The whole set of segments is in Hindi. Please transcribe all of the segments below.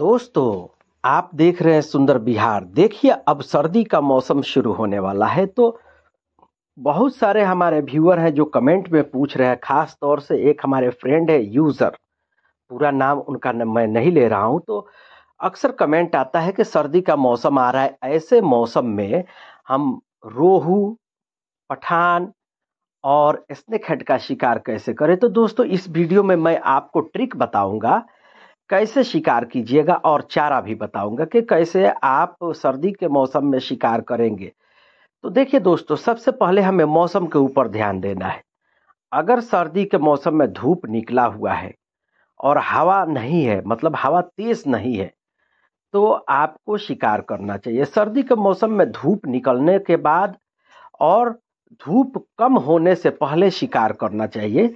दोस्तों आप देख रहे हैं सुंदर बिहार देखिए अब सर्दी का मौसम शुरू होने वाला है तो बहुत सारे हमारे व्यूअर हैं जो कमेंट में पूछ रहे हैं खास तौर से एक हमारे फ्रेंड है यूज़र पूरा नाम उनका न, मैं नहीं ले रहा हूं तो अक्सर कमेंट आता है कि सर्दी का मौसम आ रहा है ऐसे मौसम में हम रोहू पठान और स्नेक हेड का शिकार कैसे करें तो दोस्तों इस वीडियो में मैं आपको ट्रिक बताऊंगा कैसे शिकार कीजिएगा और चारा भी बताऊंगा कि कैसे आप सर्दी के मौसम में शिकार करेंगे तो देखिए दोस्तों सबसे पहले हमें मौसम के ऊपर ध्यान देना है अगर सर्दी के मौसम में धूप निकला हुआ है और हवा नहीं है मतलब हवा तेज नहीं है तो आपको शिकार करना चाहिए सर्दी के मौसम में धूप निकलने के बाद और धूप कम होने से पहले शिकार करना चाहिए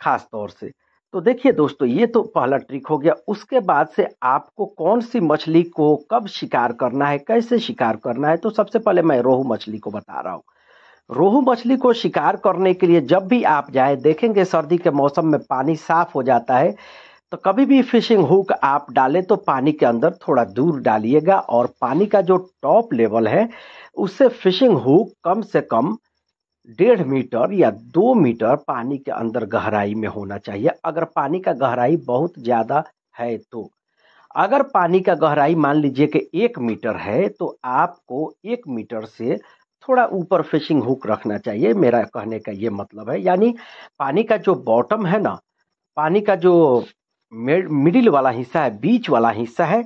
खास तौर से तो देखिए दोस्तों ये तो पहला ट्रिक हो गया उसके बाद से आपको कौन सी मछली को कब शिकार करना है कैसे शिकार करना है तो सबसे पहले मैं रोहू मछली को बता रहा हूँ रोहू मछली को शिकार करने के लिए जब भी आप जाए देखेंगे सर्दी के मौसम में पानी साफ हो जाता है तो कभी भी फिशिंग हुक आप डालें तो पानी के अंदर थोड़ा दूर डालिएगा और पानी का जो टॉप लेवल है उससे फिशिंग हुक कम से कम डेढ़ मीटर या दो मीटर पानी के अंदर गहराई में होना चाहिए अगर पानी का गहराई बहुत ज़्यादा है तो अगर पानी का गहराई मान लीजिए कि एक मीटर है तो आपको एक मीटर से थोड़ा ऊपर फिशिंग हुक रखना चाहिए मेरा कहने का ये मतलब है यानी पानी का जो बॉटम है ना पानी का जो मिडिल वाला हिस्सा है बीच वाला हिस्सा है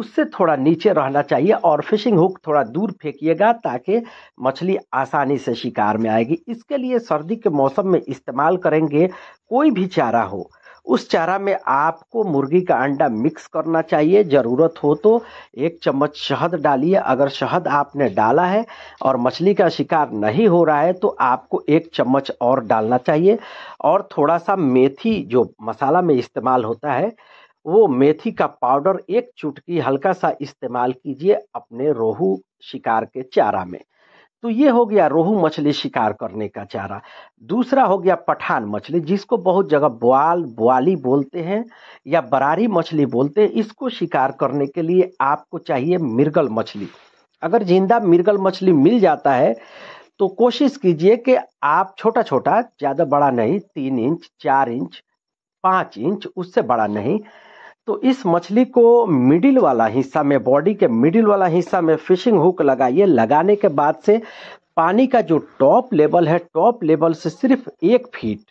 उससे थोड़ा नीचे रहना चाहिए और फिशिंग हुक थोड़ा दूर फेंकिएगा ताकि मछली आसानी से शिकार में आएगी इसके लिए सर्दी के मौसम में इस्तेमाल करेंगे कोई भी चारा हो उस चारा में आपको मुर्गी का अंडा मिक्स करना चाहिए ज़रूरत हो तो एक चम्मच शहद डालिए अगर शहद आपने डाला है और मछली का शिकार नहीं हो रहा है तो आपको एक चम्मच और डालना चाहिए और थोड़ा सा मेथी जो मसाला में इस्तेमाल होता है वो मेथी का पाउडर एक चुटकी हल्का सा इस्तेमाल कीजिए अपने रोहू शिकार के चारा में तो ये हो गया रोहू मछली शिकार करने का चारा दूसरा हो गया पठान मछली जिसको बहुत जगह बुआल बुआली बोलते हैं या बरारी मछली बोलते हैं इसको शिकार करने के लिए आपको चाहिए मिर्गल मछली अगर जिंदा मिर्गल मछली मिल जाता है तो कोशिश कीजिए कि आप छोटा छोटा ज़्यादा बड़ा नहीं तीन इंच चार इंच पाँच इंच उससे बड़ा नहीं तो इस मछली को मिडिल वाला हिस्सा में बॉडी के मिडिल वाला हिस्सा में फिशिंग हुक लगाइए लगाने के बाद से पानी का जो टॉप लेवल है टॉप लेवल से सिर्फ एक फीट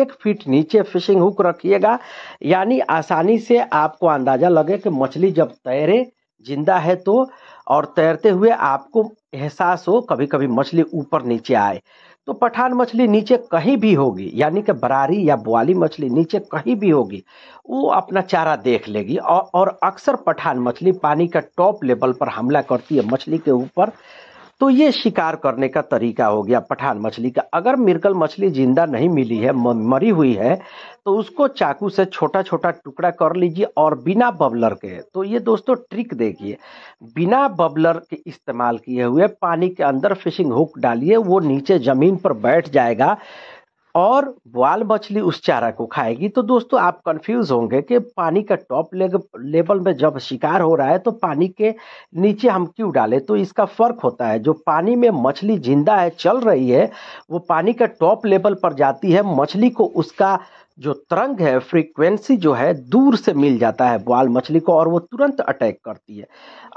एक फीट नीचे फिशिंग हुक रखिएगा यानी आसानी से आपको अंदाजा लगे कि मछली जब तैरे जिंदा है तो और तैरते हुए आपको एहसास हो कभी कभी मछली ऊपर नीचे आए तो पठान मछली नीचे कहीं भी होगी यानी कि बरारी या बुआली मछली नीचे कहीं भी होगी वो अपना चारा देख लेगी और, और अक्सर पठान मछली पानी का टॉप लेवल पर हमला करती है मछली के ऊपर तो ये शिकार करने का तरीका हो गया पठान मछली का अगर मिर्कल मछली जिंदा नहीं मिली है मरी हुई है तो उसको चाकू से छोटा छोटा टुकड़ा कर लीजिए और बिना बबलर के तो ये दोस्तों ट्रिक देखिए बिना बबलर के इस्तेमाल किए हुए पानी के अंदर फिशिंग हुक डालिए वो नीचे ज़मीन पर बैठ जाएगा और वाल मछली उस चारा को खाएगी तो दोस्तों आप कंफ्यूज होंगे कि पानी का टॉप लेवल में जब शिकार हो रहा है तो पानी के नीचे हम क्यों डालें तो इसका फर्क होता है जो पानी में मछली जिंदा है चल रही है वो पानी का टॉप लेवल पर जाती है मछली को उसका जो तरंग है फ्रीक्वेंसी जो है दूर से मिल जाता है बवाल मछली को और वो तुरंत अटैक करती है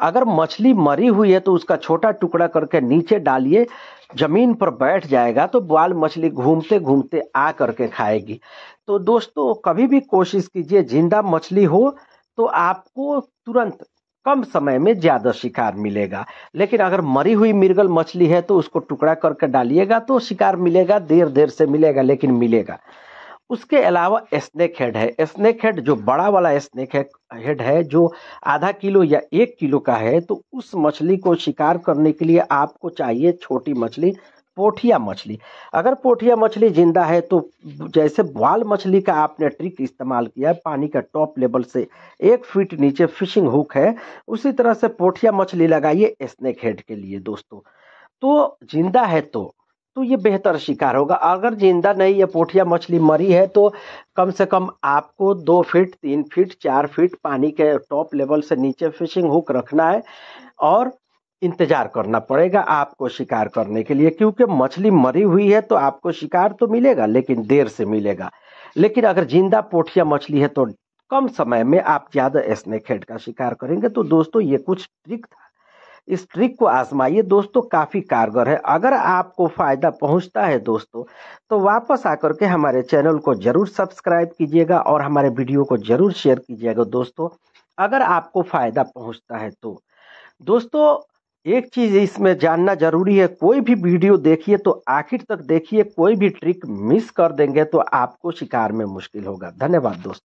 अगर मछली मरी हुई है तो उसका छोटा टुकड़ा करके नीचे डालिए जमीन पर बैठ जाएगा तो बाल मछली घूमते घूमते आ करके खाएगी तो दोस्तों कभी भी कोशिश कीजिए जिंदा मछली हो तो आपको तुरंत कम समय में ज़्यादा शिकार मिलेगा लेकिन अगर मरी हुई मिर्गल मछली है तो उसको टुकड़ा करके डालिएगा तो शिकार मिलेगा देर देर से मिलेगा लेकिन मिलेगा उसके अलावा स्नेक हेड है स्नेक हेड जो बड़ा वाला स्नेक हेड है जो आधा किलो या एक किलो का है तो उस मछली को शिकार करने के लिए आपको चाहिए छोटी मछली पोठिया मछली अगर पोठिया मछली जिंदा है तो जैसे बाल मछली का आपने ट्रिक इस्तेमाल किया पानी का टॉप लेवल से एक फीट नीचे फिशिंग हुक है उसी तरह से पोठिया मछली लगाइए स्नेक हेड के लिए दोस्तों तो जिंदा है तो तो ये बेहतर शिकार होगा अगर जिंदा नहीं ये पोठिया मछली मरी है तो कम से कम आपको दो फीट तीन फीट चार फीट पानी के टॉप लेवल से नीचे फिशिंग हुक रखना है और इंतजार करना पड़ेगा आपको शिकार करने के लिए क्योंकि मछली मरी हुई है तो आपको शिकार तो मिलेगा लेकिन देर से मिलेगा लेकिन अगर जिंदा पोठिया मछली है तो कम समय में आप ज़्यादा स्नेक हेड का शिकार करेंगे तो दोस्तों ये कुछ ट्रिक था इस ट्रिक को आजमाइए दोस्तों काफ़ी कारगर है अगर आपको फ़ायदा पहुंचता है दोस्तों तो वापस आकर के हमारे चैनल को ज़रूर सब्सक्राइब कीजिएगा और हमारे वीडियो को ज़रूर शेयर कीजिएगा दोस्तों अगर आपको फ़ायदा पहुंचता है तो दोस्तों एक चीज़ इसमें जानना ज़रूरी है कोई भी वीडियो देखिए तो आखिर तक देखिए कोई भी ट्रिक मिस कर देंगे तो आपको शिकार में मुश्किल होगा धन्यवाद दोस्तों